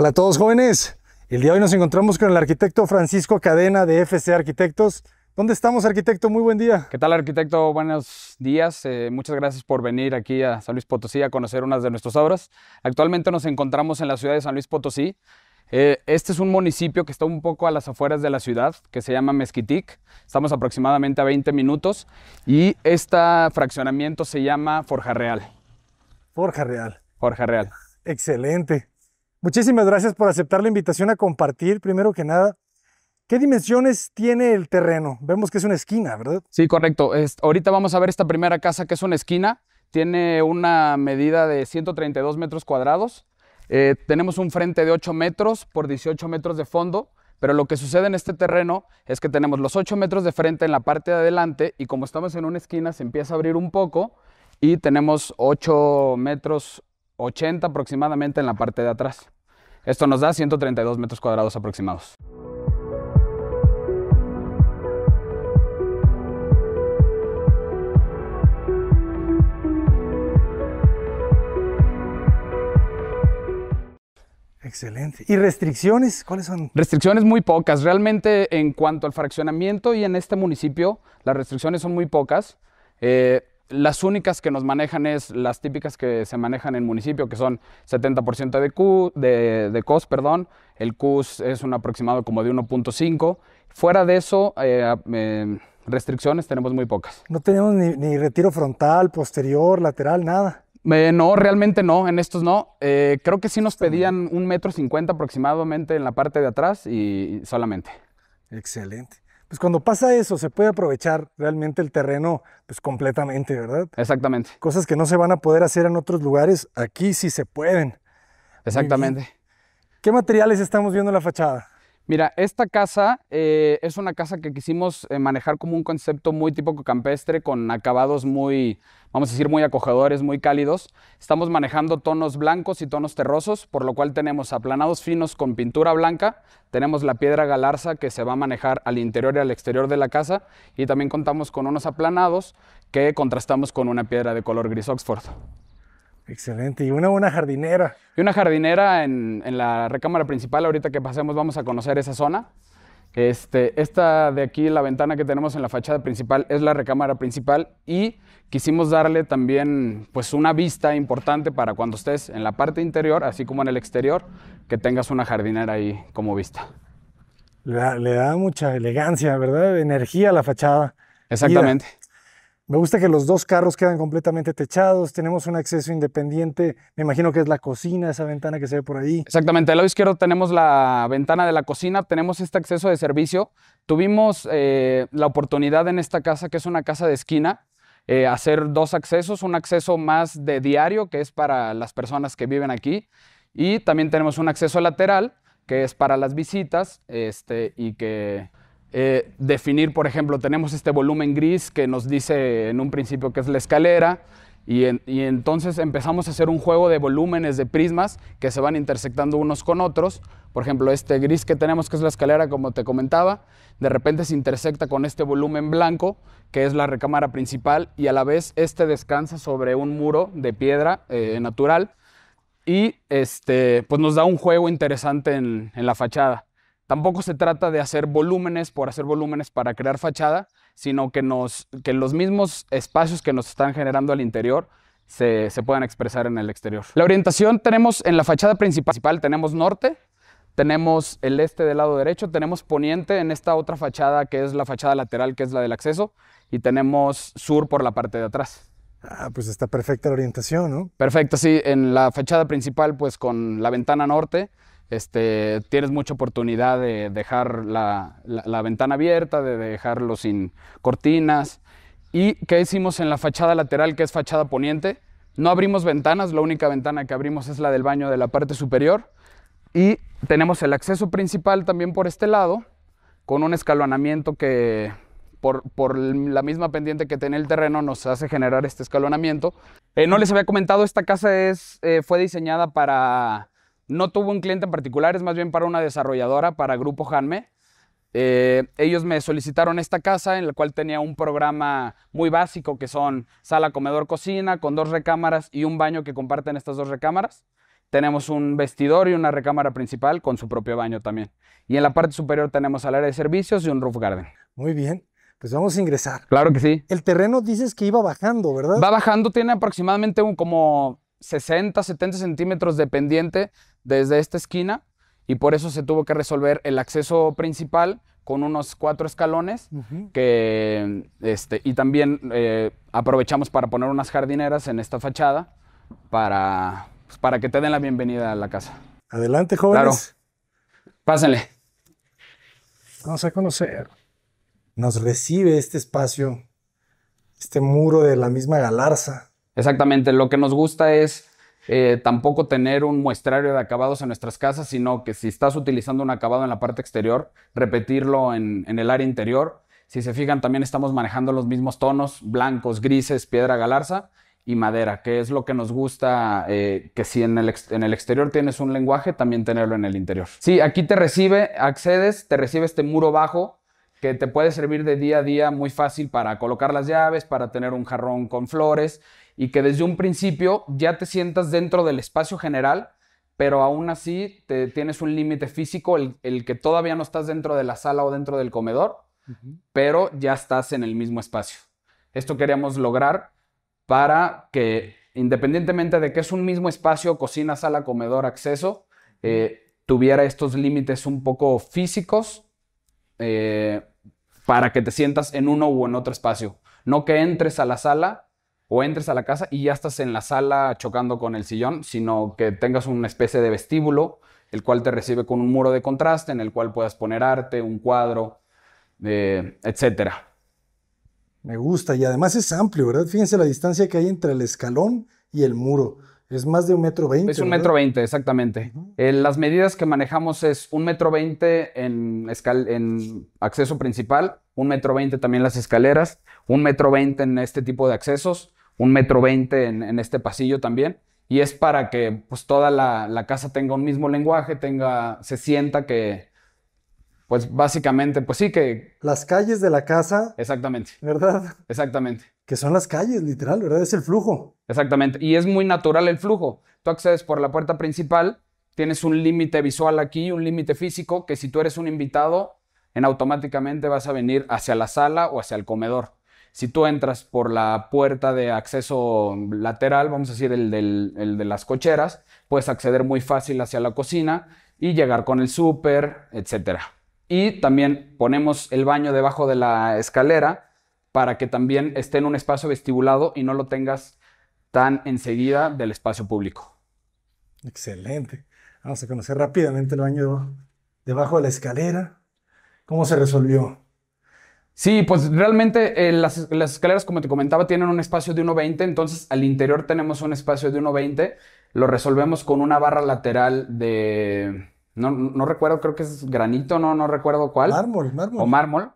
Hola a todos jóvenes. El día de hoy nos encontramos con el arquitecto Francisco Cadena de FC Arquitectos. ¿Dónde estamos, arquitecto? Muy buen día. ¿Qué tal, arquitecto? Buenos días. Eh, muchas gracias por venir aquí a San Luis Potosí a conocer unas de nuestras obras. Actualmente nos encontramos en la ciudad de San Luis Potosí. Eh, este es un municipio que está un poco a las afueras de la ciudad, que se llama Mezquitic. Estamos aproximadamente a 20 minutos y este fraccionamiento se llama Forja Real. Forja Real. Forja Real. Excelente. Muchísimas gracias por aceptar la invitación a compartir. Primero que nada, ¿qué dimensiones tiene el terreno? Vemos que es una esquina, ¿verdad? Sí, correcto. ahorita vamos a ver esta primera casa que es una esquina. Tiene una medida de 132 metros cuadrados. Eh, tenemos un frente de 8 metros por 18 metros de fondo. Pero lo que sucede en este terreno es que tenemos los 8 metros de frente en la parte de adelante y como estamos en una esquina se empieza a abrir un poco y tenemos 8 metros 80 aproximadamente en la parte de atrás. Esto nos da 132 metros cuadrados aproximados. Excelente. ¿Y restricciones? ¿Cuáles son? Restricciones muy pocas. Realmente en cuanto al fraccionamiento y en este municipio, las restricciones son muy pocas. Eh, las únicas que nos manejan es las típicas que se manejan en municipio, que son 70% de, Q, de, COS, perdón. El CUS es un aproximado como de 1.5. Fuera de eso, eh, eh, restricciones tenemos muy pocas. No tenemos ni, retiro frontal, posterior, lateral, nada. Eh, no, realmente no, en estos no. creo que sí nos pedían un metro cincuenta aproximadamente en la parte de atrás y solamente. Excelente pues cuando pasa eso se puede aprovechar realmente el terreno pues completamente, ¿verdad? Exactamente. Cosas que no se van a poder hacer en otros lugares, aquí sí se pueden. Exactamente. ¿Qué materiales estamos viendo en la fachada? Mira, esta casa eh, es una casa que quisimos eh, manejar como un concepto muy típico campestre, con acabados muy, vamos a decir, muy acogedores, muy cálidos. Estamos manejando tonos blancos y tonos terrosos, por lo cual tenemos aplanados finos con pintura blanca, tenemos la piedra galarza que se va a manejar al interior y al exterior de la casa, y también contamos con unos aplanados que contrastamos con una piedra de color gris Oxford. Excelente. Y una buena jardinera. Y una jardinera en, la recámara principal. Ahorita que pasemos vamos a conocer esa zona. Este, esta de aquí, la ventana que tenemos en la fachada principal, es la recámara principal y quisimos darle también pues una vista importante para cuando estés en la parte interior, así como en el exterior, que tengas una jardinera ahí como vista. Le da, mucha elegancia, ¿verdad? Energía a la fachada. Exactamente. Me gusta que los dos carros quedan completamente techados, tenemos un acceso independiente, me imagino que es la cocina, esa ventana que se ve por ahí. Exactamente, al lado izquierdo tenemos la ventana de la cocina, tenemos este acceso de servicio. Tuvimos eh, la oportunidad en esta casa, que es una casa de esquina, eh, hacer dos accesos, un acceso más de diario, que es para las personas que viven aquí, y también tenemos un acceso lateral, que es para las visitas, este, y que eh, definir, por ejemplo, tenemos este volumen gris que nos dice en un principio que es la escalera, y, entonces empezamos a hacer un juego de volúmenes de prismas que se van intersectando unos con otros. Por ejemplo, este gris que tenemos, que es la escalera, como te comentaba, de repente se intersecta con este volumen blanco, que es la recámara principal, y a la vez este descansa sobre un muro de piedra eh, natural. Y este, pues nos da un juego interesante en la fachada. Tampoco se trata de hacer volúmenes por hacer volúmenes para crear fachada, sino que, nos, que los mismos espacios que nos están generando al interior se, se puedan expresar en el exterior. La orientación tenemos en la fachada principal, tenemos norte, tenemos el este del lado derecho, tenemos poniente en esta otra fachada que es la fachada lateral, que es la del acceso, y tenemos sur por la parte de atrás. Ah, pues está perfecta la orientación, ¿no? Perfecto, sí. En la fachada principal, pues con la ventana norte, este, tienes mucha oportunidad de dejar la, ventana abierta, de dejarlo sin cortinas. ¿Y qué hicimos en la fachada lateral, que es fachada poniente? No abrimos ventanas, la única ventana que abrimos es la del baño de la parte superior. Y tenemos el acceso principal también por este lado, con un escalonamiento que por, la misma pendiente que tiene el terreno nos hace generar este escalonamiento. Eh, no les había comentado, esta casa es, eh, fue diseñada para no tuvo un cliente en particular, es más bien para una desarrolladora, para Grupo Hanme. Eh, ellos me solicitaron esta casa en la cual tenía un programa muy básico que son sala, comedor, cocina, con dos recámaras y un baño que comparten estas dos recámaras. Tenemos un vestidor y una recámara principal con su propio baño también. Y en la parte superior tenemos al área de servicios y un roof garden. Muy bien. Pues vamos a ingresar. Claro que sí. El terreno dices que iba bajando, ¿verdad? Va bajando, tiene aproximadamente un, como 60, 70 centímetros de pendiente desde esta esquina y por eso se tuvo que resolver el acceso principal con unos cuatro escalones que, este, y también eh, aprovechamos para poner unas jardineras en esta fachada para, pues, para que te den la bienvenida a la casa. Adelante, jóvenes. Pásenle. Vamos a conocer. Nos recibe este espacio, este muro de la misma galarza, Exactamente, lo que nos gusta es eh, tampoco tener un muestrario de acabados en nuestras casas, sino que si estás utilizando un acabado en la parte exterior, repetirlo en, el área interior. Si se fijan, también estamos manejando los mismos tonos, blancos, grises, piedra galarza y madera, que es lo que nos gusta, eh, que si en el, en el, exterior tienes un lenguaje, también tenerlo en el interior. Sí, aquí te recibe, accedes, te recibe este muro bajo que te puede servir de día a día muy fácil para colocar las llaves, para tener un jarrón con flores y que desde un principio ya te sientas dentro del espacio general, pero aún así te, tienes un límite físico, el, que todavía no estás dentro de la sala o dentro del comedor, pero ya estás en el mismo espacio. Esto queríamos lograr para que independientemente de que es un mismo espacio, cocina, sala, comedor, acceso, eh, tuviera estos límites un poco físicos eh, para que te sientas en uno u en otro espacio. No que entres a la sala o entres a la casa y ya estás en la sala chocando con el sillón, sino que tengas una especie de vestíbulo, el cual te recibe con un muro de contraste en el cual puedas poner arte, un cuadro, eh, etcétera. Me gusta y además es amplio, ¿verdad? Fíjense la distancia que hay entre el escalón y el muro. Es más de un metro veinte. Es un metro veinte, exactamente. Eh, las medidas que manejamos es un metro veinte en, en acceso principal, un metro veinte también las escaleras, un metro veinte en este tipo de accesos, un metro veinte en, este pasillo también. Y es para que pues toda la, casa tenga un mismo lenguaje, tenga, se sienta que, pues básicamente, pues sí que... Las calles de la casa. Exactamente. ¿Verdad? Exactamente. Que son las calles, literal, ¿verdad? Es el flujo. Exactamente. Y es muy natural el flujo. Tú accedes por la puerta principal, tienes un límite visual aquí, un límite físico, que si tú eres un invitado, en automáticamente vas a venir hacia la sala o hacia el comedor. Si tú entras por la puerta de acceso lateral, vamos a decir el, del, de las cocheras, puedes acceder muy fácil hacia la cocina y llegar con el súper, etcétera. Y también ponemos el baño debajo de la escalera para que también esté en un espacio vestibulado y no lo tengas tan enseguida del espacio público. Excelente. Vamos a conocer rápidamente el baño debajo de la escalera. ¿Cómo se resolvió? Sí, pues realmente eh, las, escaleras, como te comentaba, tienen un espacio de 1,20, entonces al interior tenemos un espacio de 1,20, lo resolvemos con una barra lateral de... No, recuerdo, creo que es granito, no, no recuerdo cuál. Mármol, mármol. O mármol.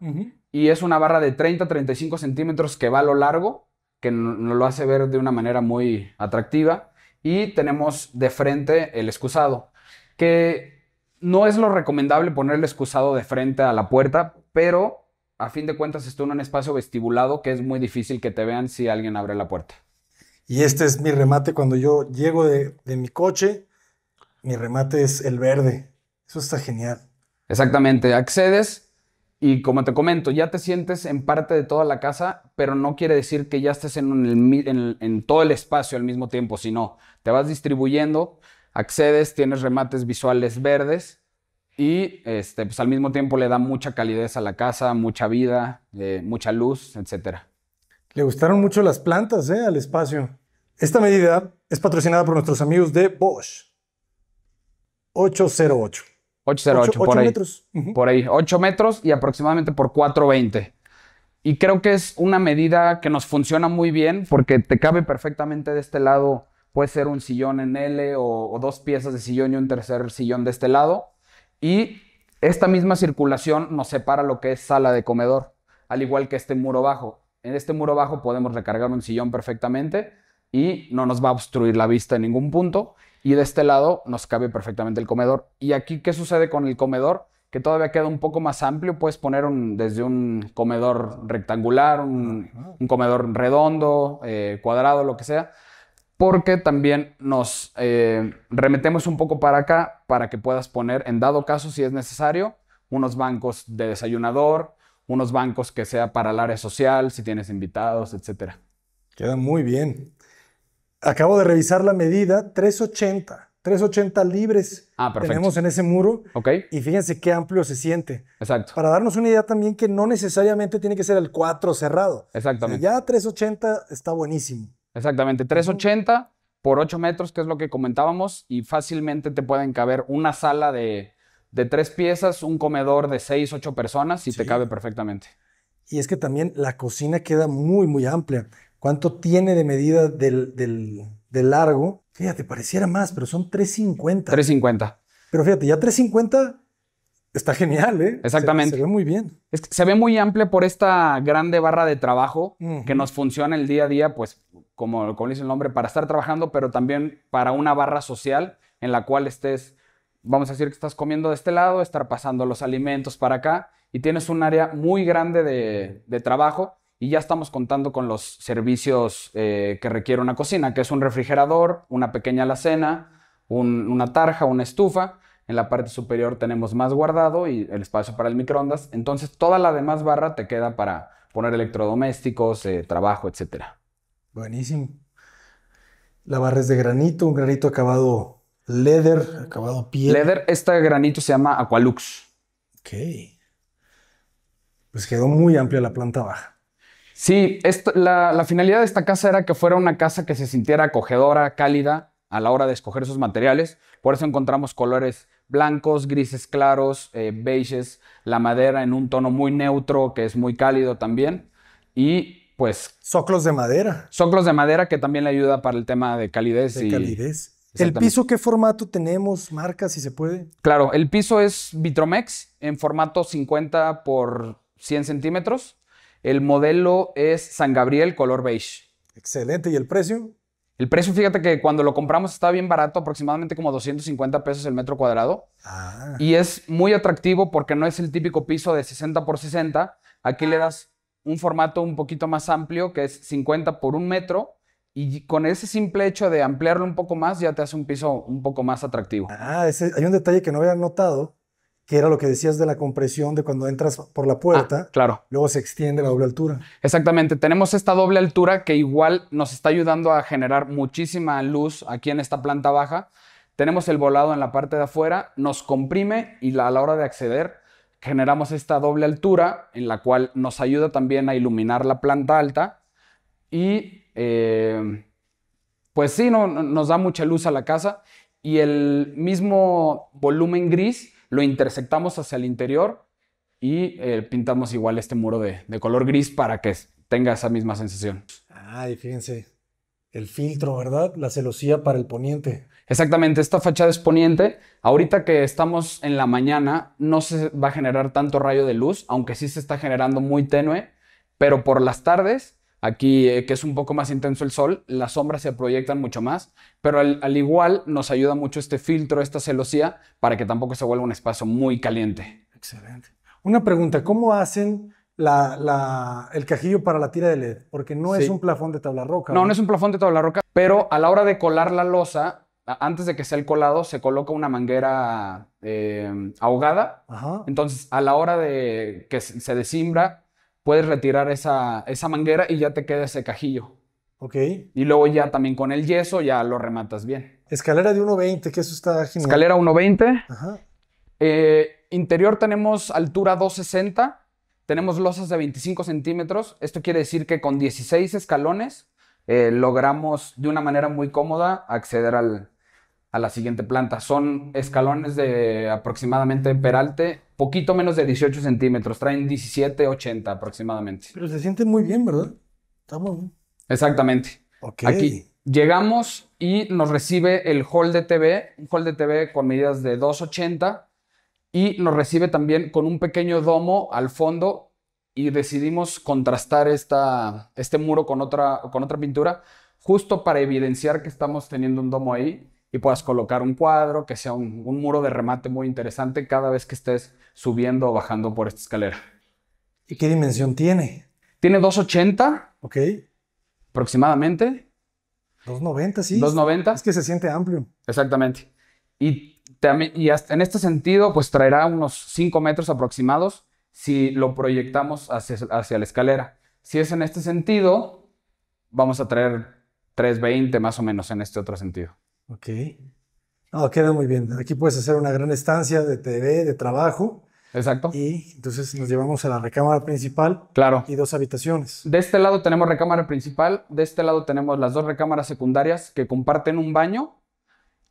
Y es una barra de 30, 35 centímetros que va a lo largo, que nos lo hace ver de una manera muy atractiva. Y tenemos de frente el excusado, que no es lo recomendable poner el excusado de frente a la puerta, pero a fin de cuentas estoy en un espacio vestibulado que es muy difícil que te vean si alguien abre la puerta. Y este es mi remate cuando yo llego de, mi coche, mi remate es el verde. Eso está genial. Exactamente, accedes y como te comento, ya te sientes en parte de toda la casa, pero no quiere decir que ya estés en, en todo el espacio al mismo tiempo, sino te vas distribuyendo, accedes, tienes remates visuales verdes y este, pues al mismo tiempo le da mucha calidez a la casa, mucha vida, eh, mucha luz, etc. Le gustaron mucho las plantas eh, al espacio. Esta medida es patrocinada por nuestros amigos de Bosch. 808. 808, por ahí. metros. Por ahí, 8 metros y aproximadamente por 420. Y creo que es una medida que nos funciona muy bien porque te cabe perfectamente de este lado. Puede ser un sillón en L o dos piezas de sillón y un tercer sillón de este lado. Y esta misma circulación nos separa lo que es sala de comedor, al igual que este muro bajo. En este muro bajo podemos recargar un sillón perfectamente y no nos va a obstruir la vista en ningún punto. Y de este lado nos cabe perfectamente el comedor. ¿Y aquí qué sucede con el comedor? que todavía queda un poco más amplio, puedes poner un, desde un comedor rectangular, un, comedor redondo, eh, cuadrado, lo que sea, porque también nos eh, remetemos un poco para acá para que puedas poner, en dado caso, si es necesario, unos bancos de desayunador, unos bancos que sea para el área social, si tienes invitados, etc. Queda muy bien. Acabo de revisar la medida, 380. 380 libres ah, tenemos en ese muro. Okay. Y fíjense qué amplio se siente. Exacto. Para darnos una idea también que no necesariamente tiene que ser el 4 cerrado. Exactamente. ya 380 está buenísimo. Exactamente. 380 por 8 metros, que es lo que comentábamos, y fácilmente te pueden caber una sala de, de tres piezas, un comedor de 6, 8 personas y te cabe perfectamente. Y es que también la cocina queda muy, muy amplia. ¿Cuánto tiene de medida del, del, del largo? Fíjate, pareciera más, pero son 350. 350. Pero fíjate, ya 350 Está genial, ¿eh? Exactamente. Se, ve muy bien. se ve muy amplia por esta grande barra de trabajo que nos funciona el día a día, pues, como, dice el nombre, para estar trabajando, pero también para una barra social en la cual estés, vamos a decir que estás comiendo de este lado, estar pasando los alimentos para acá y tienes un área muy grande de, trabajo y ya estamos contando con los servicios eh, que requiere una cocina, que es un refrigerador, una pequeña alacena, una tarja, una estufa en la parte superior tenemos más guardado y el espacio para el microondas. Entonces toda la demás barra te queda para poner electrodomésticos, eh, trabajo, etc. Buenísimo. La barra es de granito, un granito acabado leather, acabado piel. Leather, este granito se llama Aqualux. Ok. Pues quedó muy amplia la planta baja. Sí, la finalidad de esta casa era que fuera una casa que se sintiera acogedora, cálida a la hora de escoger sus materiales. Por eso encontramos colores blancos, grises claros, eh, beiges, la madera en un tono muy neutro que es muy cálido también y pues... Soclos de madera. Soclos de madera que también le ayuda para el tema de calidez. De calidez. ¿El piso qué formato tenemos? Marca, si se puede. Claro, el piso es Vitromex en formato 50 por 100 centímetros. El modelo es San Gabriel color beige. Excelente. ¿Y el precio? El precio, fíjate que cuando lo compramos estaba bien barato, aproximadamente como 250 pesos el metro cuadrado. Ah. Y es muy atractivo porque no es el típico piso de 60 por 60. Aquí le ah. das un formato un poquito más amplio, que es 50 por un metro. Y con ese simple hecho de ampliarlo un poco más, ya te hace un piso un poco más atractivo. Ah, hay un detalle que no había notado, que era lo que decías de la compresión de cuando entras por la ah, puerta. claro. Luego se extiende la doble altura. Exactamente. Tenemos esta doble altura que igual nos está ayudando a generar muchísima luz aquí en esta planta baja. Tenemos el volado en la parte de afuera, nos comprime y a la hora de acceder generamos esta doble altura en la cual nos ayuda también a iluminar la planta alta y eh, pues sí, no, nos da mucha luz a la casa y el mismo volumen gris lo intersectamos hacia el interior y eh, pintamos igual este muro de, de, color gris para que tenga esa misma sensación. Ah, y fíjense, el filtro, ¿verdad? La celosía para el poniente. Exactamente, esta fachada es poniente. Ahorita que estamos en la mañana, no se va a generar tanto rayo de luz, aunque sí se está generando muy tenue, pero por las tardes Aquí, eh, que es un poco más intenso el sol, las sombras se proyectan mucho más, pero al, igual nos ayuda mucho este filtro, esta celosía, para que tampoco se vuelva un espacio muy caliente. Excelente. Una pregunta, ¿cómo hacen el cajillo para la tira de LED? Porque no es un plafón de tabla roca. No, no, es un plafón de tabla roca, pero a la hora de colar la losa, antes de que sea el colado, se coloca una manguera eh, ahogada. Entonces, a la hora de que se desimbra, puedes retirar esa, manguera y ya te queda ese cajillo. Ok. Y luego ya también con el yeso ya lo rematas bien. Escalera de 1.20, que eso está genial. Escalera 1.20. Ajá. Eh, interior tenemos altura 260. Tenemos losas de 25 centímetros. Esto quiere decir que con 16 escalones eh, logramos de una manera muy cómoda acceder al, a la siguiente planta. Son escalones de aproximadamente peralte, poquito menos de 18 centímetros, traen 17, 80 aproximadamente. Pero se siente muy bien, ¿verdad? Estamos Exactamente. Aquí llegamos y nos recibe el hall de TV, un hall de TV con medidas de 280 y nos recibe también con un pequeño domo al fondo y decidimos contrastar esta, este muro con otra, con otra pintura justo para evidenciar que estamos teniendo un domo ahí y puedas colocar un cuadro que sea un, muro de remate muy interesante cada vez que estés subiendo o bajando por esta escalera. ¿Y qué dimensión tiene? Tiene 280. Ok. Aproximadamente. 290, sí. 290. Es que se siente amplio. Exactamente. Y, en este sentido, pues traerá unos 5 metros aproximados si lo proyectamos hacia, hacia la escalera. Si es en este sentido, vamos a traer 320 más o menos en este otro sentido. Ok. No, queda muy bien. Aquí puedes hacer una gran estancia de TV, de trabajo. Exacto. Y entonces nos llevamos a la recámara principal. Claro. Y dos habitaciones. De este lado tenemos recámara principal, de este lado tenemos las dos recámaras secundarias que comparten un baño,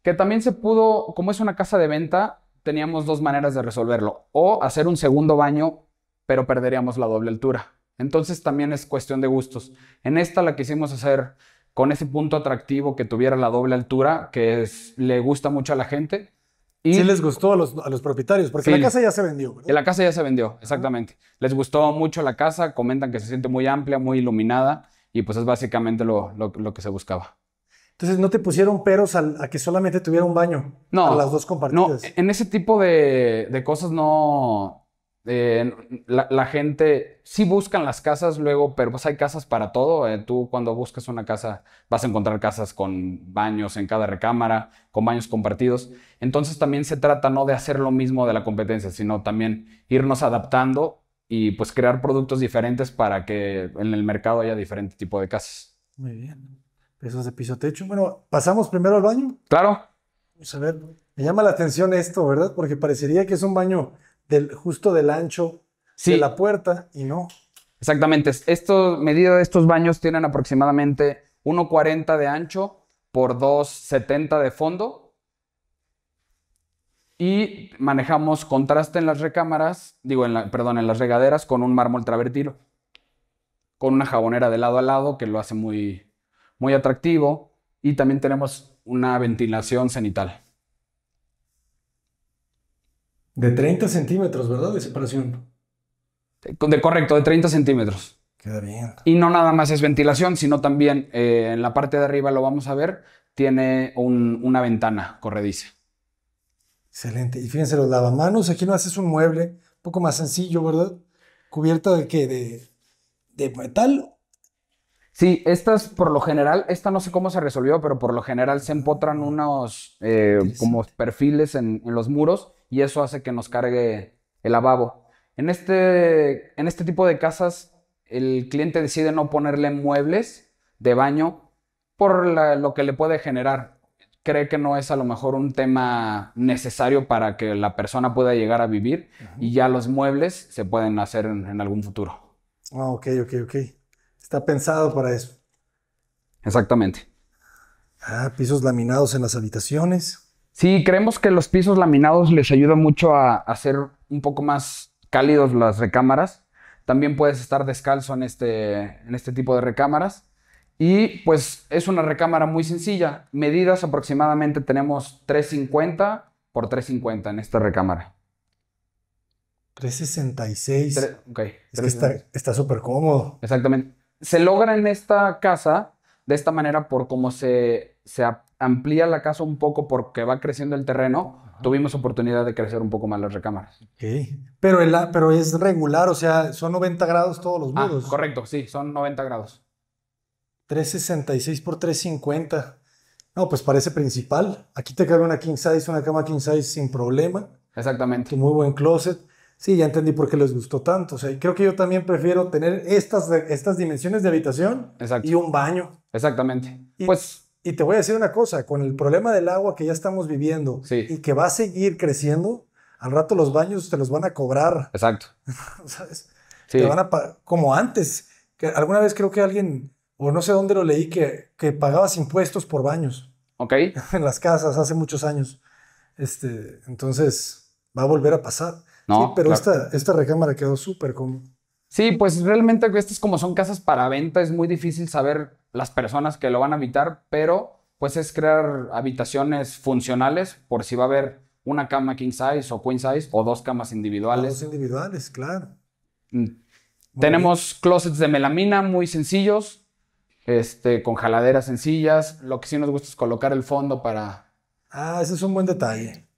que también se pudo, como es una casa de venta, teníamos dos maneras de resolverlo. O hacer un segundo baño, pero perderíamos la doble altura. Entonces también es cuestión de gustos. En esta la quisimos hacer con ese punto atractivo que tuviera la doble altura, que es, le gusta mucho a la gente. Y sí les gustó a los, a los propietarios, porque la casa ya se vendió. La casa ya se vendió, exactamente. Les gustó mucho la casa, comentan que se siente muy amplia, muy iluminada, y pues es básicamente lo, lo, que se buscaba. Entonces, ¿no te pusieron peros a que solamente tuviera un baño? No. A las dos compartidas. No, en ese tipo de, de cosas no, eh, la, gente sí buscan las casas luego, pero pues hay casas para todo. Eh, tú cuando buscas una casa vas a encontrar casas con baños en cada recámara, con baños compartidos. Entonces también se trata no de hacer lo mismo de la competencia, sino también irnos adaptando y pues crear productos diferentes para que en el mercado haya diferente tipo de casas. Muy bien. Pesos de piso techo. Bueno, pasamos primero al baño. Claro. a ver, me llama la atención esto, ¿verdad? Porque parecería que es un baño justo del ancho de la puerta y no. Exactamente. Esto, medida de estos baños tienen aproximadamente 1,40 de ancho por 2,70 de fondo. Y manejamos contraste en las recámaras, digo, en perdón, en las regaderas con un mármol travertino. Con una jabonera de lado a lado que lo hace muy, muy atractivo. Y también tenemos una ventilación cenital. De 30 centímetros, ¿verdad? De separación. De, correcto, de 30 centímetros. Queda bien. Y no nada más es ventilación, sino también eh, en la parte de arriba lo vamos a ver, tiene una ventana corrediza. Excelente. Y fíjense, los lavamanos, aquí no haces un mueble, un poco más sencillo, ¿verdad? Cubierta de que De, de metal Sí, estas por lo general, esta no sé cómo se resolvió, pero por lo general se empotran unos eh, como perfiles en, los muros y eso hace que nos cargue el lavabo. En este, en este tipo de casas, el cliente decide no ponerle muebles de baño por lo que le puede generar. Cree que no es a lo mejor un tema necesario para que la persona pueda llegar a vivir y ya los muebles se pueden hacer en, algún futuro. Ah, ok, ok, ok. Está pensado para eso. Exactamente. Ah, pisos laminados en las habitaciones. Sí, creemos que los pisos laminados les ayuda mucho a hacer un poco más cálidos las recámaras. También puedes estar descalzo en este, en este tipo de recámaras. Y pues es una recámara muy sencilla. Medidas aproximadamente tenemos 350 por 350 en esta recámara. 366. ok. está súper cómodo. Exactamente se logra en esta casa de esta manera por cómo se, se amplía la casa un poco porque va creciendo el terreno. Tuvimos oportunidad de crecer un poco más las recámaras. Pero, es regular, o sea, son 90 grados todos los ah, muros. Ah, correcto, sí, son 90 grados. 366 por 350. No, pues parece principal. Aquí te cabe una king size, una cama king size sin problema. Exactamente. muy buen closet. Sí, ya entendí por qué les gustó tanto. O creo que yo también prefiero tener estas, estas dimensiones de habitación y un baño. Exactamente. Y, pues. Y te voy a decir una cosa: con el problema del agua que ya estamos viviendo y que va a seguir creciendo, al rato los baños te los van a cobrar. Exacto. ¿Sabes? Te van a como antes. Que alguna vez creo que alguien, o no sé dónde lo leí, que, que pagabas impuestos por baños. Ok. En las casas hace muchos años. Este, entonces, va a volver a pasar. Sí, pero esta, recámara quedó súper cómoda. Sí, pues realmente estas como son casas para venta, es muy difícil saber las personas que lo van a habitar, pero pues es crear habitaciones funcionales por si va a haber una cama king size o queen size o dos camas individuales. Dos individuales, claro. Mm. Tenemos closets de melamina muy sencillos, este, con jaladeras sencillas. Lo que sí nos gusta es colocar el fondo para... Ah, ese es un buen detalle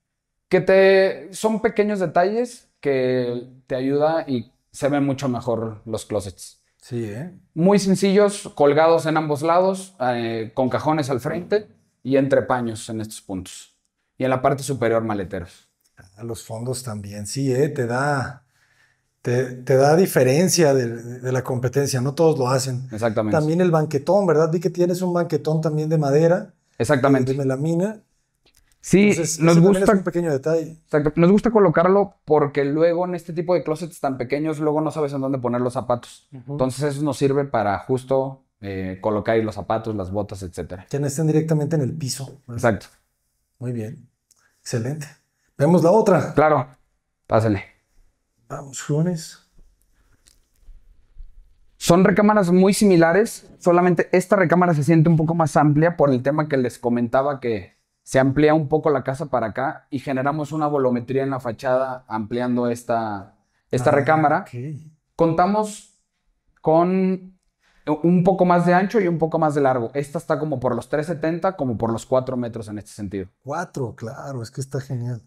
que te son pequeños detalles que te ayuda y se ven mucho mejor los closets. Sí, ¿eh? Muy sencillos, colgados en ambos lados, eh, con cajones al frente y entre paños en estos puntos. Y en la parte superior, maleteros. A los fondos también, sí, ¿eh? te da. Te, da diferencia de, de, la competencia, no todos lo hacen. Exactamente. También el banquetón, ¿verdad? Vi que tienes un banquetón también de madera. Exactamente. De melamina. Sí, nos gusta. un pequeño detalle. Nos gusta colocarlo porque luego en este tipo de closets tan pequeños, luego no sabes en dónde poner los zapatos. Entonces, eso nos sirve para justo eh, colocar ahí los zapatos, las botas, etcétera. Que no estén directamente en el piso. Exacto. Muy bien. Excelente. Vemos la otra. Claro. Pásale. Vamos, jóvenes. Son recámaras muy similares, solamente esta recámara se siente un poco más amplia por el tema que les comentaba que se amplía un poco la casa para acá y generamos una volumetría en la fachada ampliando esta, esta ah, recámara. Contamos con un poco más de ancho y un poco más de largo. Esta está como por los 3,70, como por los 4 metros en este sentido. 4, claro, es que está genial.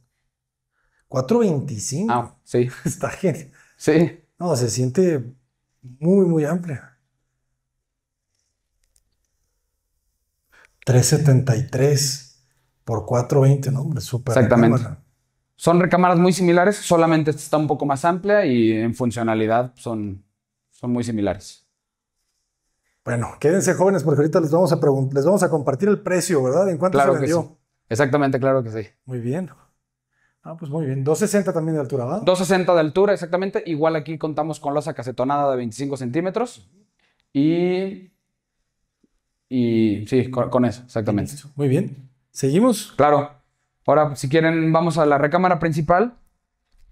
4,25. Ah, sí. Está genial. Sí. No, se siente muy, muy amplia. 373 por 420, ¿no? Hombre, súper. Exactamente. Son recámaras muy similares, solamente esta está un poco más amplia y en funcionalidad son, son muy similares. Bueno, quédense jóvenes porque ahorita les vamos a, les vamos a compartir el precio, ¿verdad? ¿En cuánto se vendió? Que Exactamente, claro que sí. Muy bien. Ah, pues muy bien. 260 también de altura, ¿verdad? 260 de altura, exactamente. Igual aquí contamos con losa casetonada de 25 centímetros. Y. Y sí, con eso, exactamente. Muy bien. ¿Seguimos? Claro. Ahora, si quieren, vamos a la recámara principal.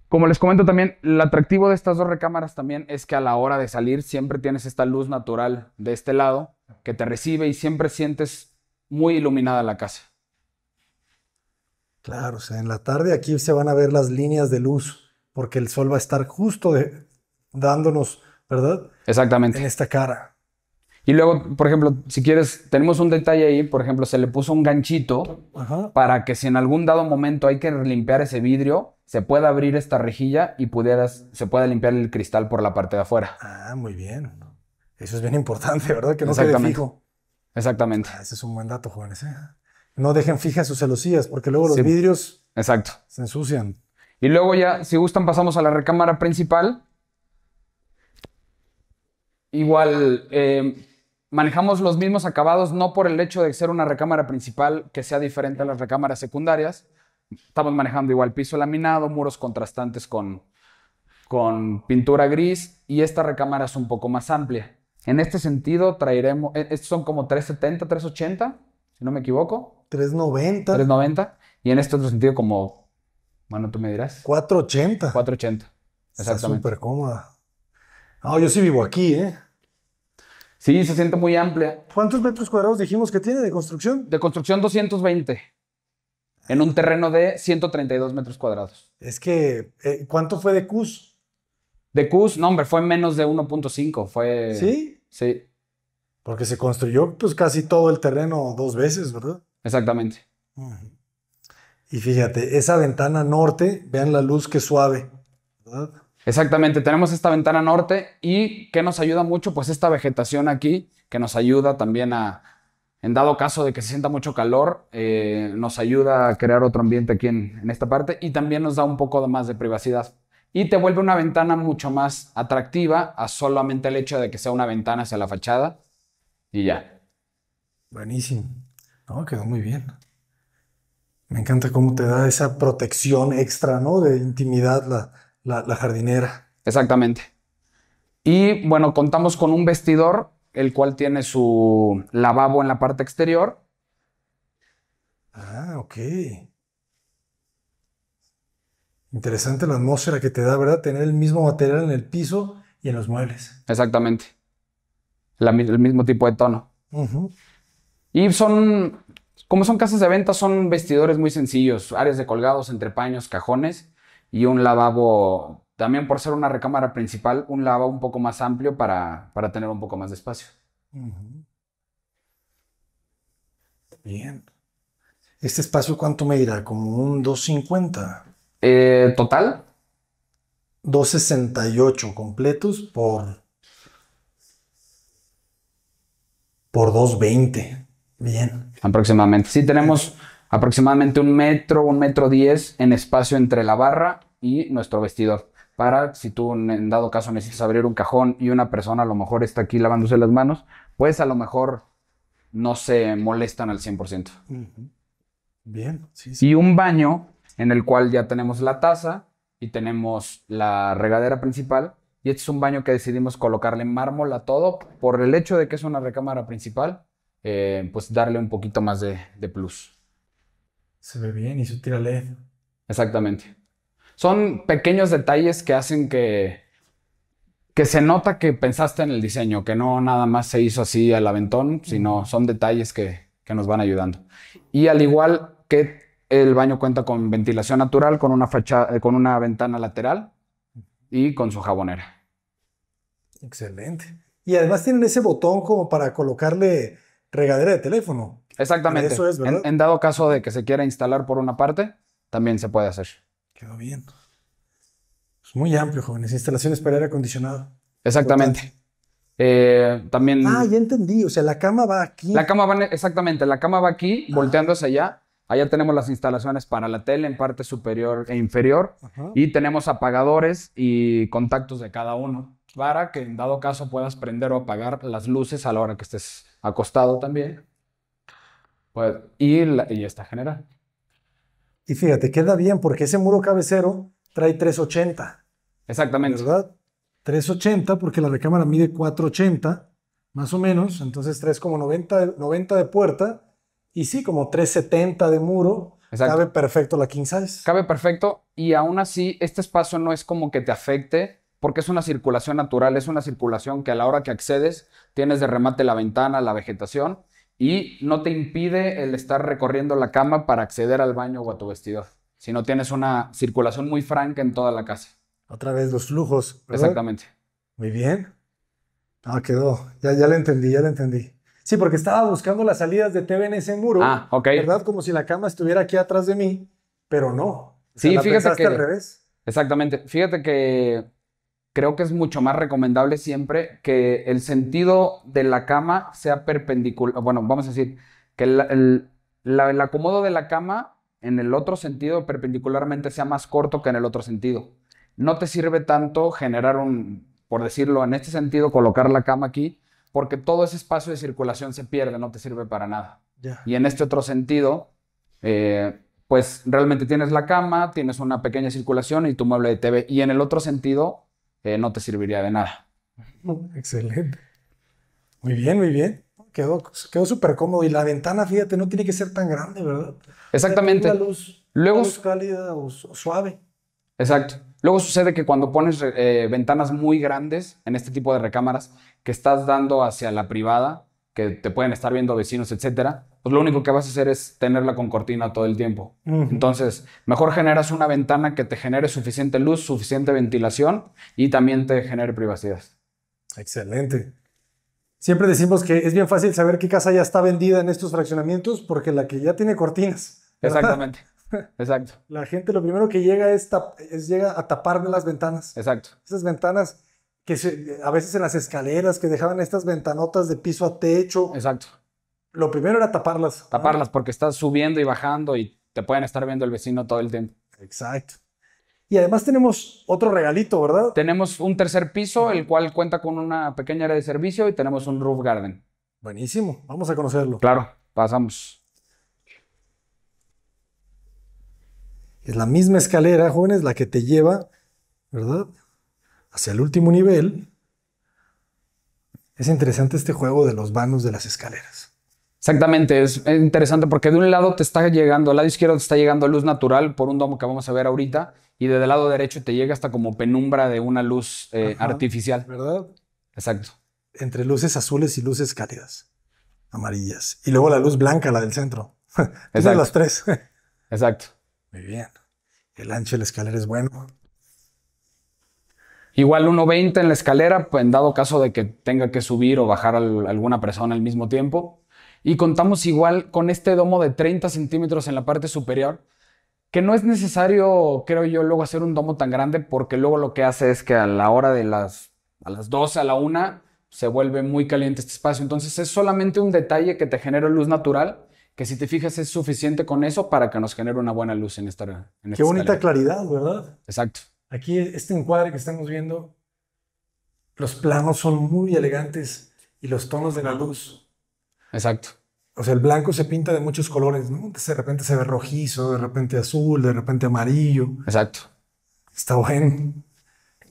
Como les comento también, el atractivo de estas dos recámaras también es que a la hora de salir siempre tienes esta luz natural de este lado que te recibe y siempre sientes muy iluminada la casa. Claro, o sea, en la tarde aquí se van a ver las líneas de luz porque el sol va a estar justo dándonos, ¿verdad? Exactamente. esta cara. Y luego, por ejemplo, si quieres, tenemos un detalle ahí, por ejemplo, se le puso un ganchito para que si en algún dado momento hay que limpiar ese vidrio, se pueda abrir esta rejilla y pudieras, se pueda limpiar el cristal por la parte de afuera. Ah, muy bien. Eso es bien importante, ¿verdad? Que no quede fijo. Exactamente. Ah, ese es un buen dato, jóvenes. ¿eh? No dejen fijas sus celosías, porque luego los vidrios Exacto. se ensucian. Y luego ya, si gustan, pasamos a la recámara principal. Igual, eh, manejamos los mismos acabados no por el hecho de ser una recámara principal que sea diferente a las recámaras secundarias. Estamos manejando igual piso laminado, muros contrastantes con, con pintura gris y esta recámara es un poco más amplia. En este sentido traeremos, eh, estos son como 370, 380, si no me equivoco. 390. 390. Y en este otro sentido como, bueno, tú me dirás. 480. 480. Exactamente. Está súper cómoda. Ah, yo sí vivo aquí, ¿eh? Sí, se siente muy amplia. ¿Cuántos metros cuadrados dijimos que tiene de construcción? De construcción 220. En un terreno de 132 metros cuadrados. Es que, eh, ¿cuánto fue de CUS? De CUS, no, hombre, fue menos de 1.5. Fue... ¿Sí? Sí. Porque se construyó pues casi todo el terreno dos veces, ¿verdad? Exactamente. Y fíjate, esa ventana norte, vean la luz que suave, ¿verdad? Exactamente, tenemos esta ventana norte y que nos ayuda mucho, pues esta vegetación aquí, que nos ayuda también a, en dado caso de que se sienta mucho calor, eh, nos ayuda a crear otro ambiente aquí en, esta parte y también nos da un poco más de privacidad. Y te vuelve una ventana mucho más atractiva a solamente el hecho de que sea una ventana hacia la fachada y ya. Buenísimo. No, quedó muy bien. Me encanta cómo te da esa protección extra, ¿no? De intimidad la, la, jardinera. Exactamente. Y bueno, contamos con un vestidor, el cual tiene su lavabo en la parte exterior. Ah, ok. Interesante la atmósfera que te da, ¿verdad? Tener el mismo material en el piso y en los muebles. Exactamente. el mismo tipo de tono. Y son, como son casas de venta, son vestidores muy sencillos, áreas de colgados entre paños, cajones y un lavabo, también por ser una recámara principal, un lavabo un poco más amplio para, tener un poco más de espacio. Bien. ¿Este espacio cuánto medirá? ¿Como un 250? Eh, ¿Total? 268 completos por, por 220. Bien. Aproximadamente. Sí, tenemos aproximadamente un metro, un metro diez en espacio entre la barra y nuestro vestidor. Para si tú en dado caso necesitas abrir un cajón y una persona a lo mejor está aquí lavándose las manos, pues a lo mejor no se molestan al 100%. Bien, sí, sí. Y un baño en el cual ya tenemos la taza y tenemos la regadera principal. Y este es un baño que decidimos colocarle mármol a todo por el hecho de que es una recámara principal, eh, pues darle un poquito más de, plus. Se ve bien y su tira LED. Exactamente. Son pequeños detalles que hacen que, que se nota que pensaste en el diseño, que no nada más se hizo así al aventón, sino son detalles que, nos van ayudando. Y al igual que el baño cuenta con ventilación natural, con una, fachada, eh, con una ventana lateral y con su jabonera. Excelente. Y además tienen ese botón como para colocarle regadera de teléfono. Exactamente. Eso en, dado caso de que se quiera instalar por una parte, también se puede hacer. Quedó bien. Es muy amplio, jóvenes. Instalaciones para aire acondicionado. Exactamente. Eh, también. Ah, ya entendí. O sea, la cama va aquí. La cama va, exactamente. La cama va aquí, volteándose allá. Allá tenemos las instalaciones para la tele en parte superior e inferior. Y tenemos apagadores y contactos de cada uno para que en dado caso puedas prender o apagar las luces a la hora que estés acostado también. Pues, y, y está general. Y fíjate, queda bien porque ese muro cabecero trae 380. Exactamente. ¿Verdad? 380 porque la recámara mide 480, más o menos. Entonces traes como 90, 90 de puerta y sí, como 370 de muro. Cabe perfecto la king size. Cabe perfecto y aún así este espacio no es como que te afecte porque es una circulación natural, es una circulación que a la hora que accedes tienes de remate la ventana, la vegetación y no te impide el estar recorriendo la cama para acceder al baño o a tu vestidor, si no tienes una circulación muy franca en toda la casa. Otra vez los flujos. Exactamente. Muy bien. Ah, quedó. Ya, ya le entendí, ya le entendí. Sí, porque estaba buscando las salidas de TV en ese muro. Ah, ok. ¿Verdad? Como si la cama estuviera aquí atrás de mí, pero no. sí, fíjate que. al revés. Exactamente. Fíjate que creo que es mucho más recomendable siempre que el sentido de la cama sea perpendicular, bueno, vamos a decir, que el, el, el acomodo de la cama en el otro sentido perpendicularmente sea más corto que en el otro sentido. No te sirve tanto generar un, por decirlo en este sentido, colocar la cama aquí, porque todo ese espacio de circulación se pierde, no te sirve para nada. Y en este otro sentido, eh, pues realmente tienes la cama, tienes una pequeña circulación y tu mueble de TV. Y en el otro sentido, eh, no te serviría de nada. Excelente. Muy bien, muy bien. Quedó, quedó súper cómodo. Y la ventana, fíjate, no tiene que ser tan grande, ¿verdad? Exactamente. La luz, Luego, cálida o, suave. Exacto. Luego sucede que cuando pones eh, ventanas muy grandes en este tipo de recámaras que estás dando hacia la privada, que te pueden estar viendo vecinos, etcétera, pues lo único que vas a hacer es tenerla con cortina todo el tiempo. Entonces, mejor generas una ventana que te genere suficiente luz, suficiente ventilación y también te genere privacidad. Excelente. Siempre decimos que es bien fácil saber qué casa ya está vendida en estos fraccionamientos porque la que ya tiene cortinas. Exactamente. Exacto. La gente lo primero que llega es, llega a tapar las ventanas. Exacto. Esas ventanas que a veces en las escaleras que dejaban estas ventanotas de piso a techo. Exacto. Lo primero era taparlas. Taparlas porque estás subiendo y bajando y te pueden estar viendo el vecino todo el tiempo. Exacto. Y además tenemos otro regalito, ¿verdad? Tenemos un tercer piso, el cual cuenta con una pequeña área de servicio y tenemos un roof garden. Buenísimo, vamos a conocerlo. Claro, pasamos. Es la misma escalera, jóvenes, la que te lleva, ¿verdad? hacia el último nivel. Es interesante este juego de los vanos de las escaleras. Exactamente, es interesante porque de un lado te está llegando, al lado izquierdo te está llegando luz natural por un domo que vamos a ver ahorita, y desde el lado derecho te llega hasta como penumbra de una luz eh, artificial. ¿Verdad? Exacto. Entre luces azules y luces cálidas, amarillas. Y luego la luz blanca, la del centro. son las tres. Exacto. Muy bien. El ancho de la escalera es bueno. Igual 1.20 en la escalera, pues, en dado caso de que tenga que subir o bajar alguna persona al mismo tiempo. Y contamos igual con este domo de 30 centímetros en la parte superior, que no es necesario, creo yo, luego hacer un domo tan grande, porque luego lo que hace es que a la hora de las, a las 12, a la 1, se vuelve muy caliente este espacio. Entonces es solamente un detalle que te genera luz natural que si te fijas es suficiente con eso para que nos genere una buena luz en esta. En Qué bonita claridad, ¿verdad? Exacto. Aquí este encuadre que estamos viendo, los planos son muy elegantes y los tonos de la luz. Exacto. O sea, el blanco se pinta de muchos colores, ¿no? De repente se ve rojizo, de repente azul, de repente amarillo. Exacto. Está bueno.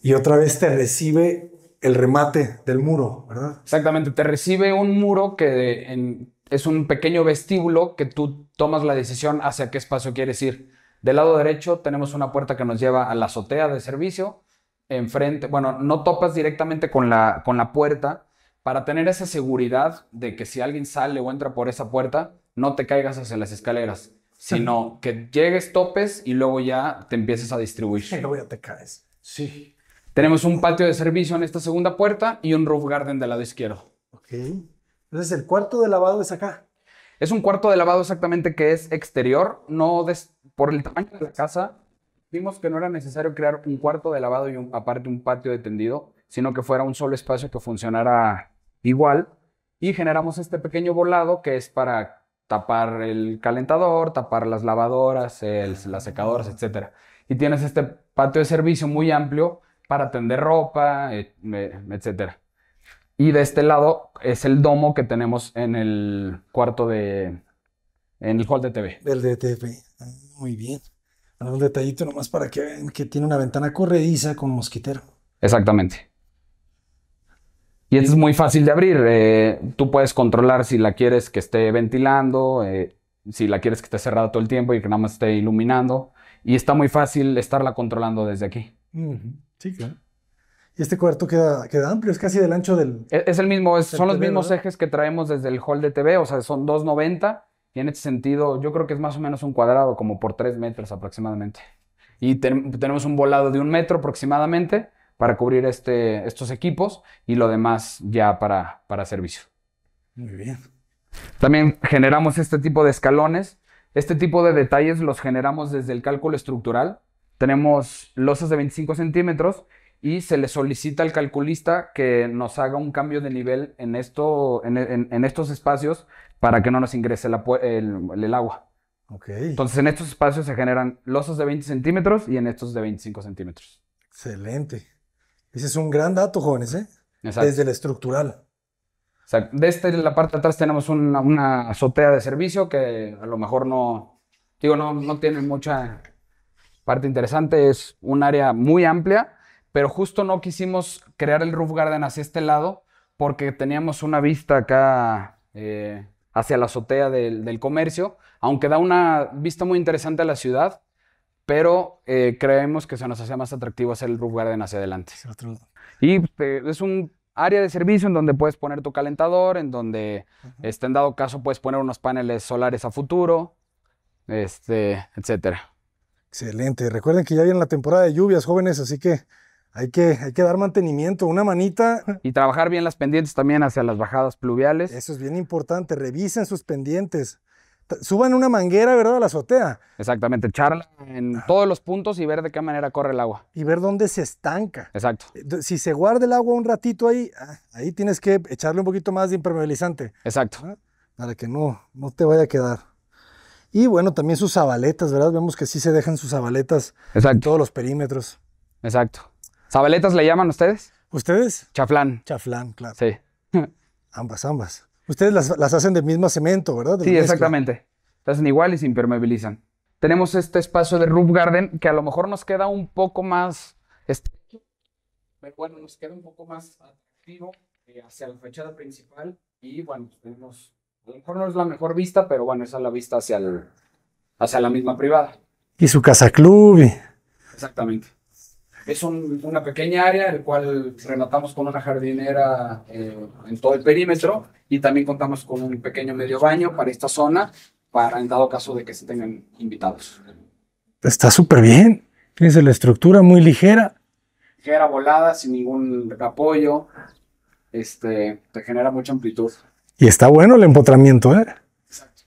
Y otra vez te recibe el remate del muro, ¿verdad? Exactamente, te recibe un muro que es un pequeño vestíbulo que tú tomas la decisión hacia qué espacio quieres ir. Del lado derecho tenemos una puerta que nos lleva a la azotea de servicio. Enfrente, bueno, no topas directamente con la, con la puerta para tener esa seguridad de que si alguien sale o entra por esa puerta, no te caigas hacia las escaleras, sino que llegues, topes y luego ya te empieces a distribuir. Y luego ya te caes. Sí. Tenemos un patio de servicio en esta segunda puerta y un roof garden del lado izquierdo. Ok. Entonces el cuarto de lavado es acá. Es un cuarto de lavado exactamente que es exterior, no por el tamaño de la casa. Vimos que no era necesario crear un cuarto de lavado y aparte un patio de tendido, sino que fuera un solo espacio que funcionara igual. Y generamos este pequeño volado que es para tapar el calentador, tapar las lavadoras, las secadoras, etc. Y tienes este patio de servicio muy amplio para tender ropa, etc. Y de este lado es el domo que tenemos en el cuarto de. en el hall de TV. Del de TV. Ah, muy bien. un detallito nomás para que vean que tiene una ventana corrediza con mosquitero. Exactamente. Y es muy fácil de abrir. Eh, tú puedes controlar si la quieres que esté ventilando, eh, si la quieres que esté cerrada todo el tiempo y que nada más esté iluminando. Y está muy fácil estarla controlando desde aquí. Sí, claro. Y este cuarto queda, queda amplio, es casi del ancho del... E, es, el mismo, son los mismos ejes que traemos desde el hall de TV, o sea, son 290 y en este sentido yo creo que es más o menos un cuadrado, como por 3 metros aproximadamente. Y tenemos un volado de un metro aproximadamente para cubrir este, estos equipos y lo demás ya para, para servicio. Muy bien. También generamos este tipo de escalones. Este tipo de detalles los generamos desde el cálculo estructural. Tenemos losas de 25 centímetros y se le solicita al calculista que nos haga un cambio de nivel en, esto, en, estos espacios para que no nos ingrese el, agua. Okay. Entonces, en estos espacios se generan losas de 20 centímetros y en estos de 25 centímetros. Excelente. Ese es un gran dato, jóvenes, ¿eh? Exacto. Desde la estructural. Exacto. De esta, la parte de atrás tenemos una, azotea de servicio que a lo mejor no, digo, no, no tiene mucha parte interesante. Es un área muy amplia pero justo no quisimos crear el roof garden hacia este lado porque teníamos una vista acá eh, hacia la azotea del, comercio, aunque da una vista muy interesante a la ciudad, pero eh, creemos que se nos hacía más atractivo hacer el roof garden hacia adelante. Y eh, es un área de servicio en donde puedes poner tu calentador, en donde, este, en dado caso, puedes poner unos paneles solares a futuro, este, etcétera. Excelente. Recuerden que ya viene la temporada de lluvias, jóvenes, así que hay que, hay que dar mantenimiento, una manita. Y trabajar bien las pendientes también hacia las bajadas pluviales. Eso es bien importante, revisen sus pendientes. Suban una manguera, ¿verdad? A la azotea. Exactamente, echarla en ah. todos los puntos y ver de qué manera corre el agua. Y ver dónde se estanca. Exacto. Eh, si se guarda el agua un ratito ahí, ah, ahí tienes que echarle un poquito más de impermeabilizante. Exacto. Para que no, no te vaya a quedar. Y bueno, también sus zabaletas, ¿verdad? Vemos que sí se dejan sus zabaletas en todos los perímetros. Exacto. ¿Sabaletas le llaman ustedes? ¿Ustedes? Chaflán. Chaflán, claro. Sí. ambas, ambas. Ustedes las, hacen del mismo cemento, ¿verdad? sí, exactamente. Las hacen igual y se impermeabilizan. Tenemos este espacio de roof garden que a lo mejor nos queda un poco más bueno, nos queda un poco más atractivo eh, hacia la fachada principal y bueno, tenemos, a lo mejor no es la mejor vista, pero bueno, esa es la vista hacia, el, hacia la misma privada. Y su casa club. Exactamente. Es una pequeña área, el cual rematamos con una jardinera eh, en todo el perímetro y también contamos con un pequeño medio baño para esta zona, para en dado caso de que se tengan invitados. Está súper bien. Fíjense la estructura muy ligera. Ligera, volada, sin ningún apoyo. Este, te genera mucha amplitud. Y está bueno el empotramiento, ¿eh? Exacto.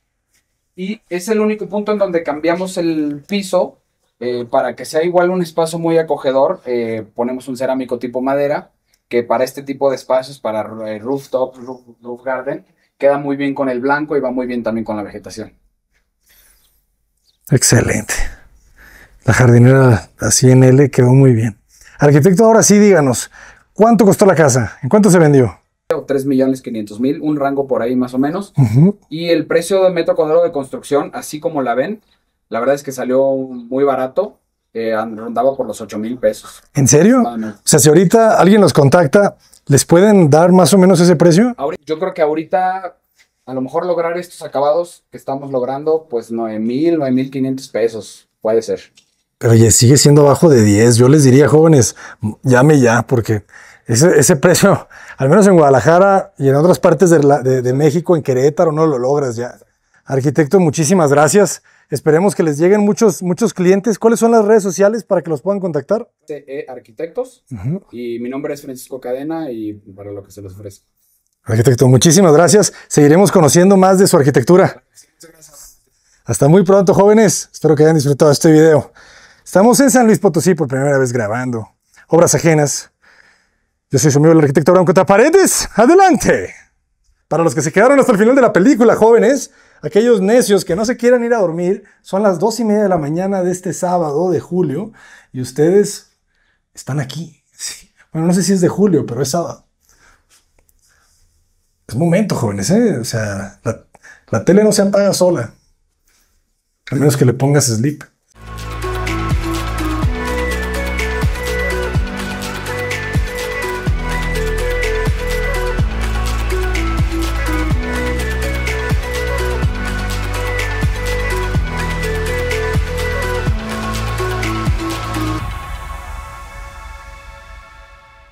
Y es el único punto en donde cambiamos el piso eh, para que sea igual un espacio muy acogedor, eh, ponemos un cerámico tipo madera, que para este tipo de espacios, para eh, rooftop, roof, garden, queda muy bien con el blanco y va muy bien también con la vegetación. Excelente. La jardinera así en L quedó muy bien. Arquitecto, ahora sí díganos, ¿cuánto costó la casa? ¿En cuánto se vendió? 3 millones 500 mil, un rango por ahí más o menos. Y el precio de metro cuadrado de construcción, así como la ven, la verdad es que salió muy barato. Eh, rondaba por los 8 mil pesos. ¿En serio? Ah, o sea, si ahorita alguien los contacta, ¿les pueden dar más o menos ese precio? Yo creo que ahorita, a lo mejor lograr estos acabados que estamos logrando, pues 9 mil, 9 mil 500 pesos, puede ser. Pero oye, sigue siendo bajo de 10. Yo les diría, jóvenes, llame ya, porque ese, ese precio, al menos en Guadalajara y en otras partes de, de México, en Querétaro, no lo logras ya. Arquitecto, muchísimas gracias. Esperemos que les lleguen muchos, muchos clientes. ¿Cuáles son las redes sociales para que los puedan contactar? CE Arquitectos. Y mi nombre es Francisco Cadena y para lo que se les ofrece. Arquitecto, muchísimas gracias. Seguiremos conociendo más de su arquitectura. Hasta muy pronto, jóvenes. Espero que hayan disfrutado este video. Estamos en San Luis Potosí por primera vez grabando obras ajenas. Yo soy su amigo el arquitecto Branco Taparedes. Adelante. Para los que se quedaron hasta el final de la película, jóvenes, Aquellos necios que no se quieran ir a dormir, son las dos y media de la mañana de este sábado de julio y ustedes están aquí. Bueno, no sé si es de julio, pero es sábado. Es momento, jóvenes, ¿eh? O sea, la, la tele no se apaga sola. A menos que le pongas sleep.